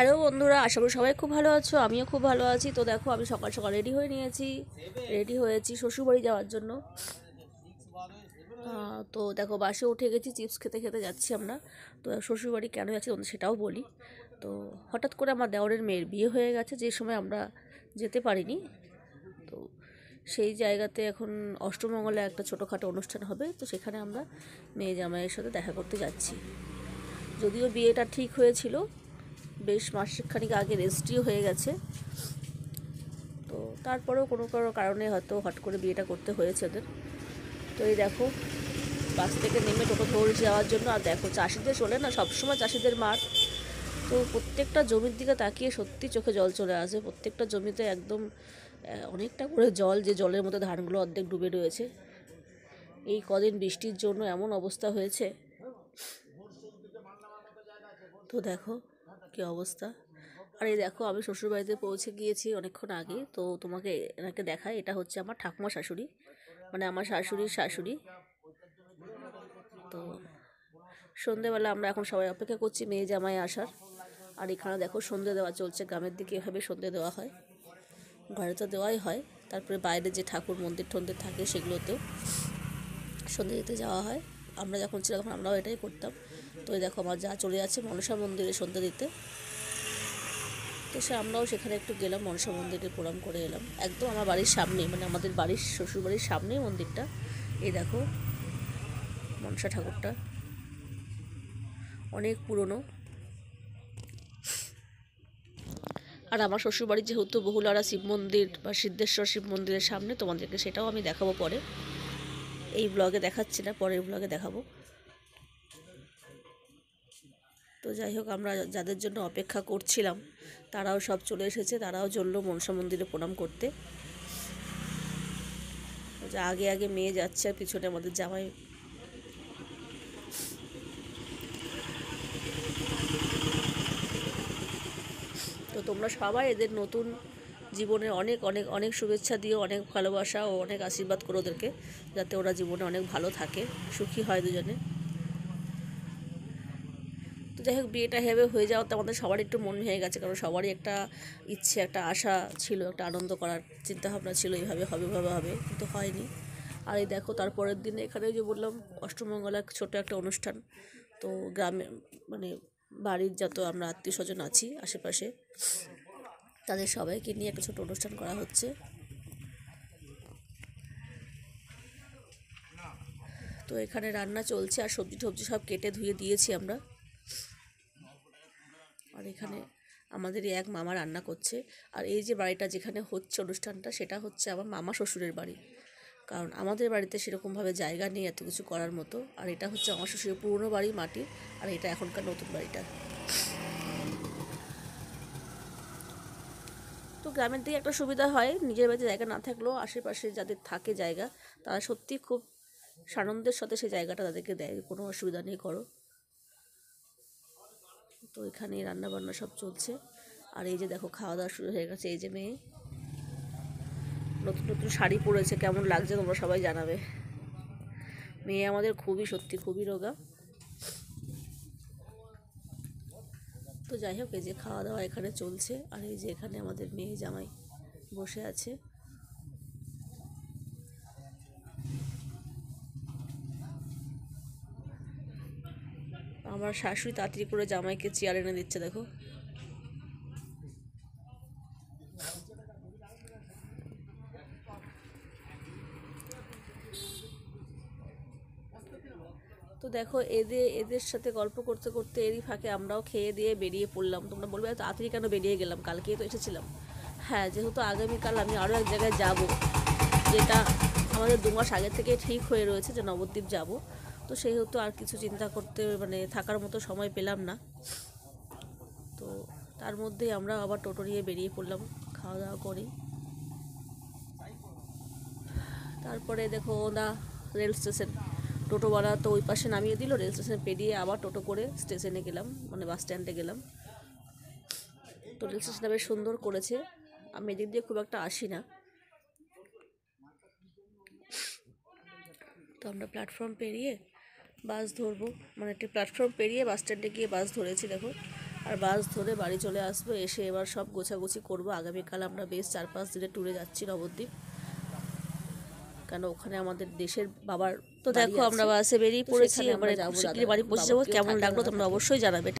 hello বন্ধুরা আশা করি সবাই খুব ভালো আছো আমিও খুব ভালো আছি তো দেখো আমি সকাল সকাল রেডি হয়ে নিয়েছি রেডি হয়েছি শ্বশুরবাড়ি যাওয়ার জন্য তো দেখো বাসে উঠে গেছি চিপস খেতে খেতে যাচ্ছি আমরা তো শ্বশুরবাড়ি কেন যাচ্ছি তোমাদের সেটাও বলি তো হঠাৎ করে আমার দেওয়ারের মেয়ের বিয়ে হয়ে গেছে যে সময় আমরা যেতে পারিনি তো সেই জায়গাতে এখন অষ্টমঙ্গলে একটা ছোটোখাটো অনুষ্ঠান হবে তো সেখানে আমরা মেয়ে জামাইয়ের সাথে দেখা করতে যাচ্ছি যদিও বিয়েটা ঠিক হয়েছিল বেশ মাসিকখানিক আগে রেজিস্ট্রিও হয়ে গেছে তো তারপরেও কোনো কোনো কারণে হয়তো হট করে বিয়েটা করতে হয়েছে ওদের তো এই দেখো বাস থেকে নেমে টোটো ধরে যাওয়ার জন্য আর দেখো চাষিদের চলে না সবসময় চাষিদের মাঠ তো প্রত্যেকটা জমির দিকে তাকিয়ে সত্যি চোখে জল চলে আসে প্রত্যেকটা জমিতে একদম অনেকটা করে জল যে জলের মধ্যে ধানগুলো অর্ধেক ডুবে রয়েছে এই কদিন বৃষ্টির জন্য এমন অবস্থা হয়েছে তো দেখো কি অবস্থা আর এই দেখো আমি শ্বশুরবাড়িতে পৌঁছে গিয়েছি অনেকক্ষণ আগে তো তোমাকে এনাকে দেখায় এটা হচ্ছে আমার ঠাকুমা শাশুড়ি মানে আমার শাশুড়ির শাশুড়ি তো সন্ধেবেলা আমরা এখন সবাই অপেক্ষা করছি মেয়ে জামাই আসার আর এখানে দেখো সন্ধে দেওয়া চলছে গ্রামের দিকে এভাবে সন্ধে দেওয়া হয় ঘরে তো দেওয়াই হয় তারপরে বাইরে যে ঠাকুর মন্দির টন্দির থাকে সেগুলোতেও সন্ধে দিতে যাওয়া হয় আমরা যখন ছিল তখন আমরাও এটাই করতাম তো দেখো আমার যা চলে যাচ্ছে মনসা মন্দিরে সন্ধ্যা দিতে তো সে আমরাও সেখানে একটু গেলাম মনসা মন্দিরে প্রণাম করে এলাম একদম আমার বাড়ির সামনে মানে আমাদের বাড়ির শ্বশুরবাড়ির সামনেই মন্দিরটা এই দেখো মনসা ঠাকুরটা অনেক পুরনো আর আমার শ্বশুরবাড়ির যেহেতু বহুলারা শিব মন্দির বা সিদ্ধেশ্বর শিব মন্দিরের সামনে তোমাদেরকে সেটাও আমি দেখাবো পরে এই ব্লগে দেখাচ্ছি না পরের ব্লগে দেখাবো তো যাই হোক আমরা যাদের জন্য অপেক্ষা করছিলাম তারাও সব চলে এসেছে তারাও চলল মনসা মন্দিরে প্রণাম করতে যা আগে আগে মেয়ে যাচ্ছে আর পিছনে আমাদের জামাই তো তোমরা সবাই এদের নতুন জীবনে অনেক অনেক অনেক শুভেচ্ছা দিও অনেক ভালোবাসা ও অনেক আশীর্বাদ করো ওদেরকে যাতে ওরা জীবনে অনেক ভালো থাকে সুখী হয় দুজনে তো যাই হোক বিয়েটা হেবে হয়ে যাওয়াতে আমাদের সবারই একটু মন ভেঙে গেছে কারণ সবারই একটা ইচ্ছে একটা আশা ছিল একটা আনন্দ করার চিন্তাভাবনা ছিল এইভাবে হবে ভাবে হবে কিন্তু হয়নি আর এই দেখো তারপরের দিনে এখানে যে বললাম অষ্টমঙ্গলা ছোট একটা অনুষ্ঠান তো গ্রামে মানে বাড়ির যত আমরা আত্মীয় স্বজন আছি আশেপাশে তাদের সবাইকে নিয়ে একটা ছোটো অনুষ্ঠান করা হচ্ছে তো এখানে রান্না চলছে আর সবজি টবজি সব কেটে ধুয়ে দিয়েছি আমরা আর এখানে আমাদের এক মামা রান্না করছে আর এই যে বাড়িটা যেখানে হচ্ছে অনুষ্ঠানটা সেটা হচ্ছে আমার মামা শ্বশুরের বাড়ি কারণ আমাদের বাড়িতে সেরকমভাবে জায়গা নেই এত কিছু করার মতো আর এটা হচ্ছে আমার শ্বশুরের পুরনো বাড়ি মাটি আর এটা এখনকার নতুন বাড়িটা তো গ্রামের দিকে একটা সুবিধা হয় নিজের বাড়িতে জায়গা না থাকলেও আশেপাশে যাদের থাকে জায়গা তারা সত্যি খুব সানন্দের সাথে সেই জায়গাটা তাদেরকে দেয় কোনো অসুবিধা নেই করো তো এখানে রান্নাবান্না সব চলছে আর এই যে দেখো খাওয়া দাওয়া শুরু হয়ে গেছে এই যে মেয়ে নতুন নতুন শাড়ি পরেছে কেমন লাগছে তোমরা সবাই জানাবে মেয়ে আমাদের খুবই সত্যি খুবই রোগা তো যাই হোক এই যে খাওয়া দাওয়া এখানে চলছে আর এই যে এখানে আমাদের মেয়ে জামাই বসে আছে আমার শাশুড়ি তাড়াতাড়ি করে জামাইকে চেয়ার এনে দিচ্ছে দেখো তো দেখো এদের এদের সাথে গল্প করতে করতে এরই ফাঁকে আমরাও খেয়ে দিয়ে বেরিয়ে পড়লাম তোমরা বলবে তাড়াতাড়ি কেন বেরিয়ে গেলাম কালকেই তো এসেছিলাম হ্যাঁ যেহেতু আগামীকাল আমি আরও এক জায়গায় যাব যেটা আমাদের দু মাস আগে থেকে ঠিক হয়ে রয়েছে যে নবদ্বীপ যাব তো সেহেতু আর কিছু চিন্তা করতে মানে থাকার মতো সময় পেলাম না তো তার মধ্যে আমরা আবার টোটো নিয়ে বেরিয়ে পড়লাম খাওয়া দাওয়া করে তারপরে দেখো ওনা রেল স্টেশন টোটোওয়ালা তো ওই পাশে নামিয়ে দিল রেল স্টেশন পেরিয়ে আবার টোটো করে স্টেশনে গেলাম মানে বাস স্ট্যান্ডে গেলাম তো রেল স্টেশনটা বেশ সুন্দর করেছে আমি এদিক দিয়ে খুব একটা আসি না তো আমরা প্ল্যাটফর্ম পেরিয়ে বাস ধরবো মানে একটি প্ল্যাটফর্ম পেরিয়ে বাস স্ট্যান্ডে গিয়ে বাস ধরেছি দেখো আর বাস ধরে বাড়ি চলে আসবো এসে এবার সব গোছাগুছি করবো আগামীকাল আমরা বেশ চার পাঁচ দিনে ট্যুরে যাচ্ছি নবদ্বীপ কেন ওখানে আমাদের দেশের বাবার তো দেখো আমরা বাসে বেরিয়ে পড়েছি আমরা বাড়ি পৌঁছে যাবো কেমন লাগলো তোমরা অবশ্যই জানাবে